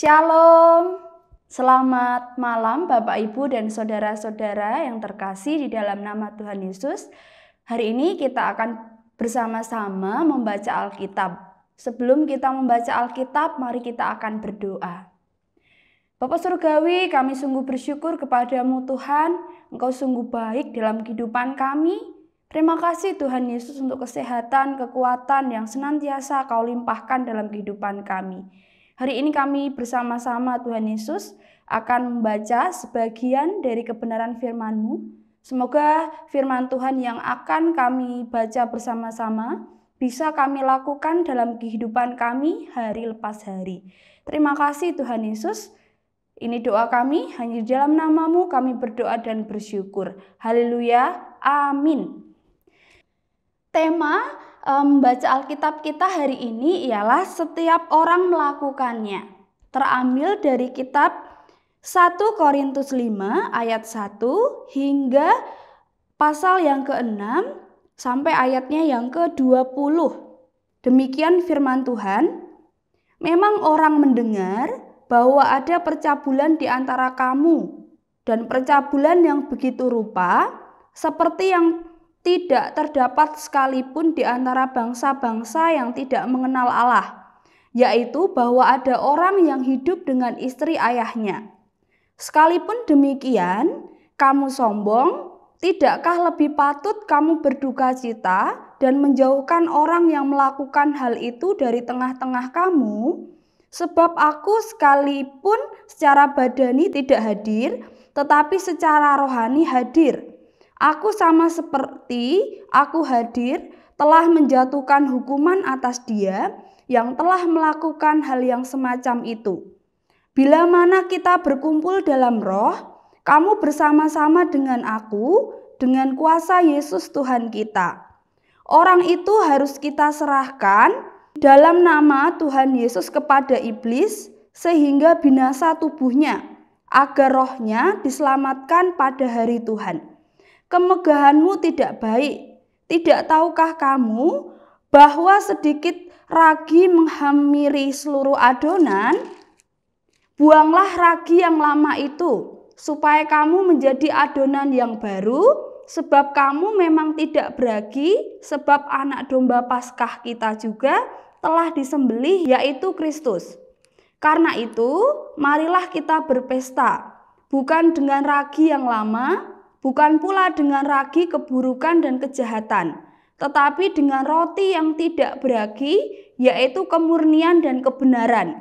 Shalom. Selamat malam Bapak Ibu dan saudara-saudara yang terkasih di dalam nama Tuhan Yesus. Hari ini kita akan bersama-sama membaca Alkitab. Sebelum kita membaca Alkitab, mari kita akan berdoa. Bapak Surgawi, kami sungguh bersyukur kepadamu Tuhan, Engkau sungguh baik dalam kehidupan kami. Terima kasih Tuhan Yesus untuk kesehatan, kekuatan yang senantiasa Kau limpahkan dalam kehidupan kami. Hari ini kami bersama-sama Tuhan Yesus akan membaca sebagian dari kebenaran firman-Mu. Semoga firman Tuhan yang akan kami baca bersama-sama bisa kami lakukan dalam kehidupan kami hari lepas hari. Terima kasih Tuhan Yesus. Ini doa kami, hanya di dalam namamu kami berdoa dan bersyukur. Haleluya, amin. Tema membaca Alkitab kita hari ini ialah setiap orang melakukannya. Terambil dari kitab 1 Korintus 5 ayat 1 hingga pasal yang ke-6 sampai ayatnya yang ke-20. Demikian firman Tuhan. Memang orang mendengar bahwa ada percabulan di antara kamu dan percabulan yang begitu rupa seperti yang tidak terdapat sekalipun di antara bangsa-bangsa yang tidak mengenal Allah, yaitu bahwa ada orang yang hidup dengan istri ayahnya. Sekalipun demikian, kamu sombong, tidakkah lebih patut kamu berduka cita dan menjauhkan orang yang melakukan hal itu dari tengah-tengah kamu? Sebab aku sekalipun secara badani tidak hadir, tetapi secara rohani hadir Aku sama seperti aku hadir telah menjatuhkan hukuman atas dia yang telah melakukan hal yang semacam itu. Bila mana kita berkumpul dalam roh, kamu bersama-sama dengan aku, dengan kuasa Yesus Tuhan kita. Orang itu harus kita serahkan dalam nama Tuhan Yesus kepada iblis, sehingga binasa tubuhnya, agar rohnya diselamatkan pada hari Tuhan kemegahanmu tidak baik. Tidak tahukah kamu bahwa sedikit ragi menghamiri seluruh adonan? Buanglah ragi yang lama itu, supaya kamu menjadi adonan yang baru, sebab kamu memang tidak beragi, sebab anak domba Paskah kita juga telah disembelih, yaitu Kristus. Karena itu, marilah kita berpesta, bukan dengan ragi yang lama, bukan pula dengan ragi keburukan dan kejahatan, tetapi dengan roti yang tidak beragi, yaitu kemurnian dan kebenaran.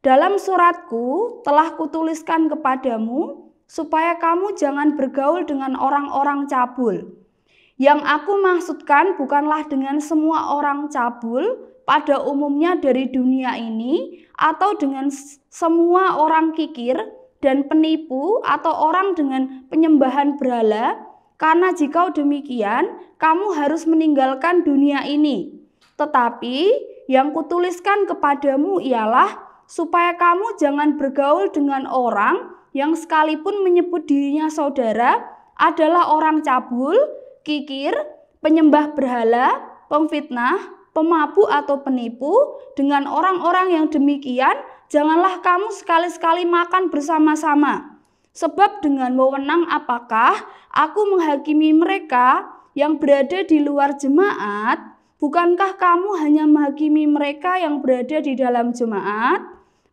Dalam suratku telah kutuliskan kepadamu, supaya kamu jangan bergaul dengan orang-orang cabul. Yang aku maksudkan bukanlah dengan semua orang cabul pada umumnya dari dunia ini atau dengan semua orang kikir, dan penipu atau orang dengan penyembahan berhala, karena jika demikian, kamu harus meninggalkan dunia ini. Tetapi yang kutuliskan kepadamu ialah supaya kamu jangan bergaul dengan orang yang sekalipun menyebut dirinya saudara adalah orang cabul, kikir, penyembah berhala, pemfitnah, pemabuk atau penipu dengan orang-orang yang demikian janganlah kamu sekali-sekali makan bersama-sama. Sebab dengan wewenang apakah aku menghakimi mereka yang berada di luar jemaat? Bukankah kamu hanya menghakimi mereka yang berada di dalam jemaat?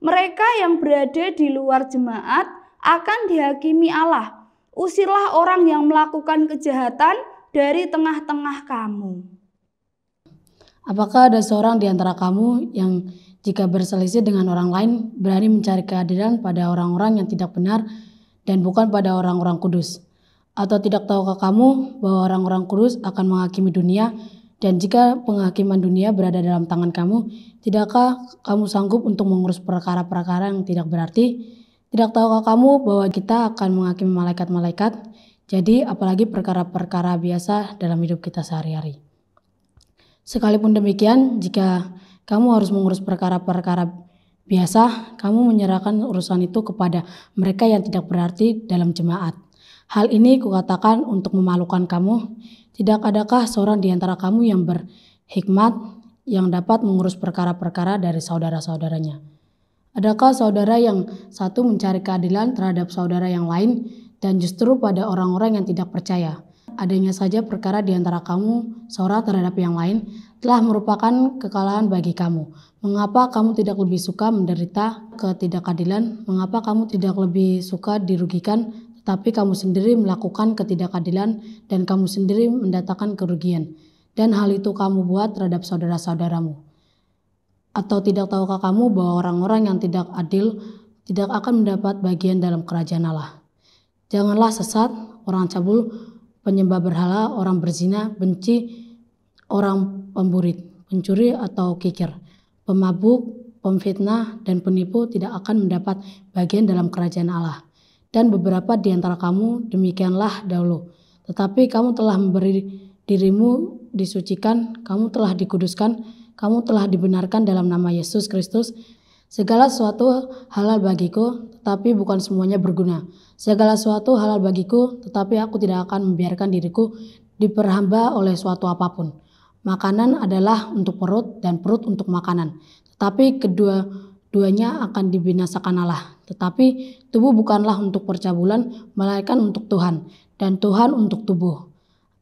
Mereka yang berada di luar jemaat akan dihakimi Allah. Usirlah orang yang melakukan kejahatan dari tengah-tengah kamu. Apakah ada seorang di antara kamu yang jika berselisih dengan orang lain, berani mencari keadilan pada orang-orang yang tidak benar dan bukan pada orang-orang kudus. Atau tidak tahukah kamu bahwa orang-orang kudus akan menghakimi dunia dan jika penghakiman dunia berada dalam tangan kamu, tidakkah kamu sanggup untuk mengurus perkara-perkara yang tidak berarti? Tidak tahukah kamu bahwa kita akan menghakimi malaikat-malaikat? Jadi apalagi perkara-perkara biasa dalam hidup kita sehari-hari. Sekalipun demikian, jika kamu harus mengurus perkara-perkara biasa, kamu menyerahkan urusan itu kepada mereka yang tidak berarti dalam jemaat. Hal ini kukatakan untuk memalukan kamu. Tidak adakah seorang di antara kamu yang berhikmat yang dapat mengurus perkara-perkara dari saudara-saudaranya? Adakah saudara yang satu mencari keadilan terhadap saudara yang lain dan justru pada orang-orang yang tidak percaya? adanya saja perkara di antara kamu seorang terhadap yang lain, telah merupakan kekalahan bagi kamu. Mengapa kamu tidak lebih suka menderita ketidakadilan? Mengapa kamu tidak lebih suka dirugikan, tetapi kamu sendiri melakukan ketidakadilan dan kamu sendiri mendatangkan kerugian? Dan hal itu kamu buat terhadap saudara-saudaramu. Atau tidak tahukah kamu bahwa orang-orang yang tidak adil tidak akan mendapat bagian dalam kerajaan Allah? Janganlah sesat, orang cabul, penyembah berhala, orang berzina, benci, orang pemburit, pencuri atau kikir, pemabuk, pemfitnah, dan penipu tidak akan mendapat bagian dalam kerajaan Allah. Dan beberapa di antara kamu demikianlah dahulu. Tetapi kamu telah memberi dirimu disucikan, kamu telah dikuduskan, kamu telah dibenarkan dalam nama Yesus Kristus. Segala sesuatu halal bagiku, tetapi bukan semuanya berguna. Segala sesuatu halal bagiku, tetapi aku tidak akan membiarkan diriku diperhamba oleh suatu apapun Makanan adalah untuk perut dan perut untuk makanan. Tetapi kedua-duanya akan dibinasakan Allah. Tetapi tubuh bukanlah untuk percabulan, melainkan untuk Tuhan dan Tuhan untuk tubuh.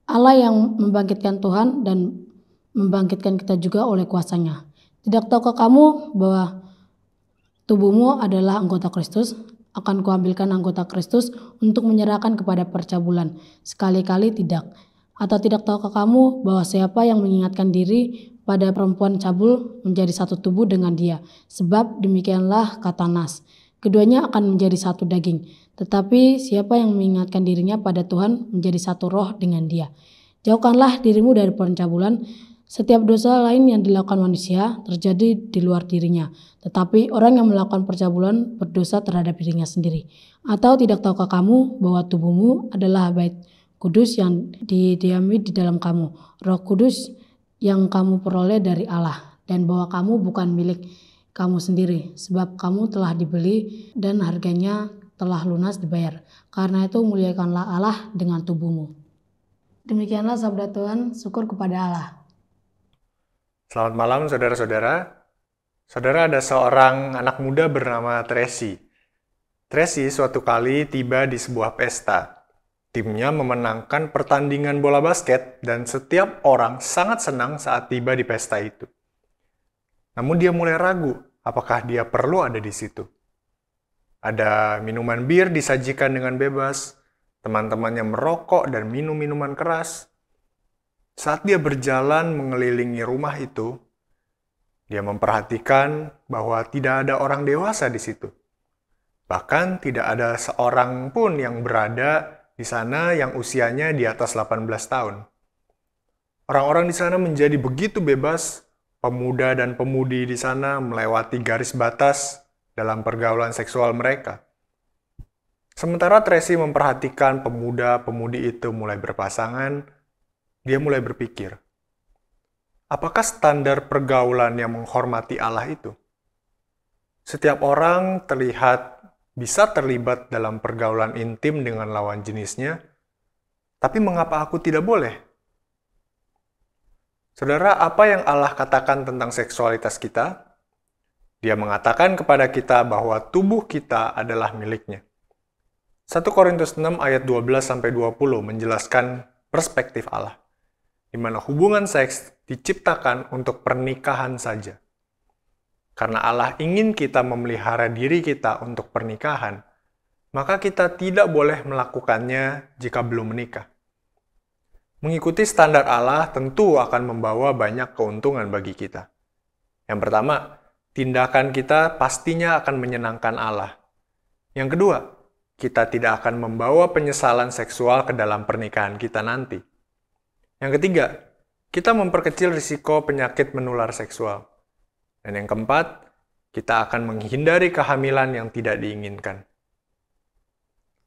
Allah yang membangkitkan Tuhan dan membangkitkan kita juga oleh kuasanya. Tidak tahukah kamu bahwa tubuhmu adalah anggota Kristus? Akan kuambilkan anggota Kristus untuk menyerahkan kepada percabulan. Sekali-kali tidak atau tidak tahukah kamu bahwa siapa yang mengingatkan diri pada perempuan cabul menjadi satu tubuh dengan dia? Sebab demikianlah kata Nas. Keduanya akan menjadi satu daging. Tetapi siapa yang mengingatkan dirinya pada Tuhan menjadi satu roh dengan dia. Jauhkanlah dirimu dari pencabulan. Setiap dosa lain yang dilakukan manusia terjadi di luar dirinya. Tetapi orang yang melakukan percabulan berdosa terhadap dirinya sendiri. Atau tidak tahukah kamu bahwa tubuhmu adalah bait Kudus yang didiami di dalam kamu, Roh Kudus yang kamu peroleh dari Allah, dan bahwa kamu bukan milik kamu sendiri, sebab kamu telah dibeli dan harganya telah lunas dibayar. Karena itu muliakanlah Allah dengan tubuhmu. Demikianlah sabda Tuhan, syukur kepada Allah. Selamat malam saudara-saudara. Saudara ada seorang anak muda bernama Tracy. Tracy suatu kali tiba di sebuah pesta. Timnya memenangkan pertandingan bola basket dan setiap orang sangat senang saat tiba di pesta itu. Namun dia mulai ragu apakah dia perlu ada di situ. Ada minuman bir disajikan dengan bebas, teman-temannya merokok dan minum minuman keras. Saat dia berjalan mengelilingi rumah itu, dia memperhatikan bahwa tidak ada orang dewasa di situ. Bahkan tidak ada seorang pun yang berada di sana yang usianya di atas 18 tahun. Orang-orang di sana menjadi begitu bebas, pemuda dan pemudi di sana melewati garis batas dalam pergaulan seksual mereka. Sementara Tracy memperhatikan pemuda-pemudi itu mulai berpasangan, dia mulai berpikir, apakah standar pergaulan yang menghormati Allah itu? Setiap orang terlihat bisa terlibat dalam pergaulan intim dengan lawan jenisnya, tapi mengapa aku tidak boleh? Saudara, apa yang Allah katakan tentang seksualitas kita? Dia mengatakan kepada kita bahwa tubuh kita adalah miliknya. 1 Korintus 6 ayat 12-20 menjelaskan perspektif Allah, di mana hubungan seks diciptakan untuk pernikahan saja. Karena Allah ingin kita memelihara diri kita untuk pernikahan, maka kita tidak boleh melakukannya jika belum menikah. Mengikuti standar Allah tentu akan membawa banyak keuntungan bagi kita. Yang pertama, tindakan kita pastinya akan menyenangkan Allah. Yang kedua, kita tidak akan membawa penyesalan seksual ke dalam pernikahan kita nanti. Yang ketiga, kita memperkecil risiko penyakit menular seksual. Dan yang keempat, kita akan menghindari kehamilan yang tidak diinginkan.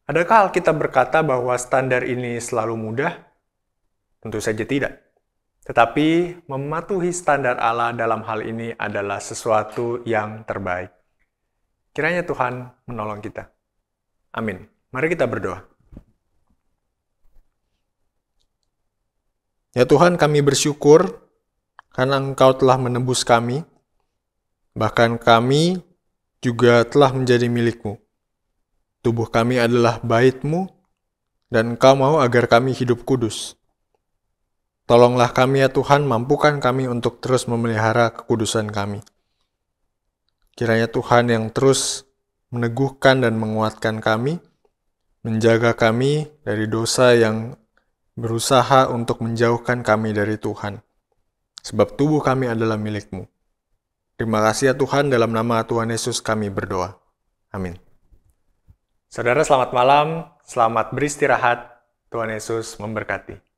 Adakah Alkitab berkata bahwa standar ini selalu mudah? Tentu saja tidak. Tetapi mematuhi standar Allah dalam hal ini adalah sesuatu yang terbaik. Kiranya Tuhan menolong kita. Amin. Mari kita berdoa. Ya Tuhan, kami bersyukur karena Engkau telah menebus kami Bahkan kami juga telah menjadi milikmu. Tubuh kami adalah baitmu, dan engkau mau agar kami hidup kudus. Tolonglah kami ya Tuhan, mampukan kami untuk terus memelihara kekudusan kami. Kiranya Tuhan yang terus meneguhkan dan menguatkan kami, menjaga kami dari dosa yang berusaha untuk menjauhkan kami dari Tuhan. Sebab tubuh kami adalah milikmu. Terima kasih ya Tuhan, dalam nama Tuhan Yesus kami berdoa. Amin. Saudara selamat malam, selamat beristirahat. Tuhan Yesus memberkati.